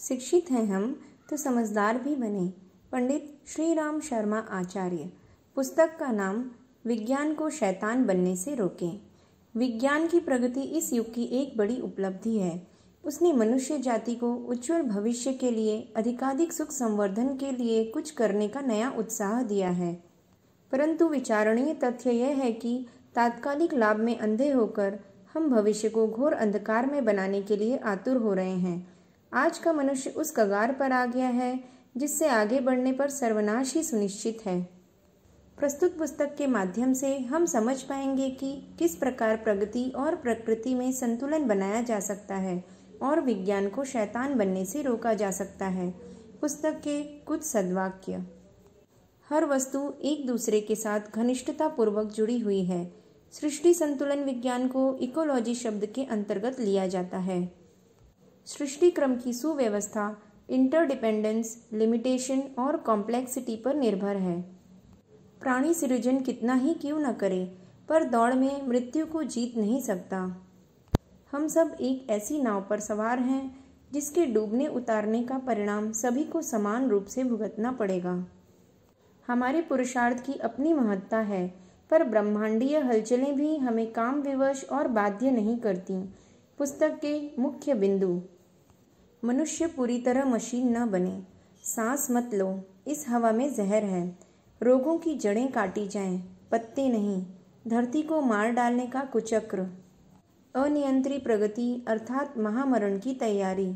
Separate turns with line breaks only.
शिक्षित हैं हम तो समझदार भी बने पंडित श्री राम शर्मा आचार्य पुस्तक का नाम विज्ञान को शैतान बनने से रोकें विज्ञान की प्रगति इस युग की एक बड़ी उपलब्धि है उसने मनुष्य जाति को उज्ज्वल भविष्य के लिए अधिकाधिक सुख संवर्धन के लिए कुछ करने का नया उत्साह दिया है परंतु विचारणीय तथ्य यह है कि तात्कालिक लाभ में अंधे होकर हम भविष्य को घोर अंधकार में बनाने के लिए आतुर हो रहे हैं आज का मनुष्य उस कगार पर आ गया है जिससे आगे बढ़ने पर सर्वनाश ही सुनिश्चित है प्रस्तुत पुस्तक के माध्यम से हम समझ पाएंगे कि किस प्रकार प्रगति और प्रकृति में संतुलन बनाया जा सकता है और विज्ञान को शैतान बनने से रोका जा सकता है पुस्तक के कुछ सद्वाक्य हर वस्तु एक दूसरे के साथ घनिष्ठता पूर्वक जुड़ी हुई है सृष्टि संतुलन विज्ञान को इकोलॉजी शब्द के अंतर्गत लिया जाता है सृष्टिक्रम की सुव्यवस्था इंटरडिपेंडेंस लिमिटेशन और कॉम्प्लेक्सिटी पर निर्भर है प्राणी सृजन कितना ही क्यों न करे पर दौड़ में मृत्यु को जीत नहीं सकता हम सब एक ऐसी नाव पर सवार हैं जिसके डूबने उतारने का परिणाम सभी को समान रूप से भुगतना पड़ेगा हमारे पुरुषार्थ की अपनी महत्ता है पर ब्रह्मांडीय हलचलें भी हमें काम विवश और बाध्य नहीं करती पुस्तक के मुख्य बिंदु मनुष्य पूरी तरह मशीन न बने सांस मत लो इस हवा में जहर है रोगों की जड़ें काटी जाएं, पत्ते नहीं धरती को मार डालने का कुचक्र अनियंत्रित प्रगति अर्थात महामरण की तैयारी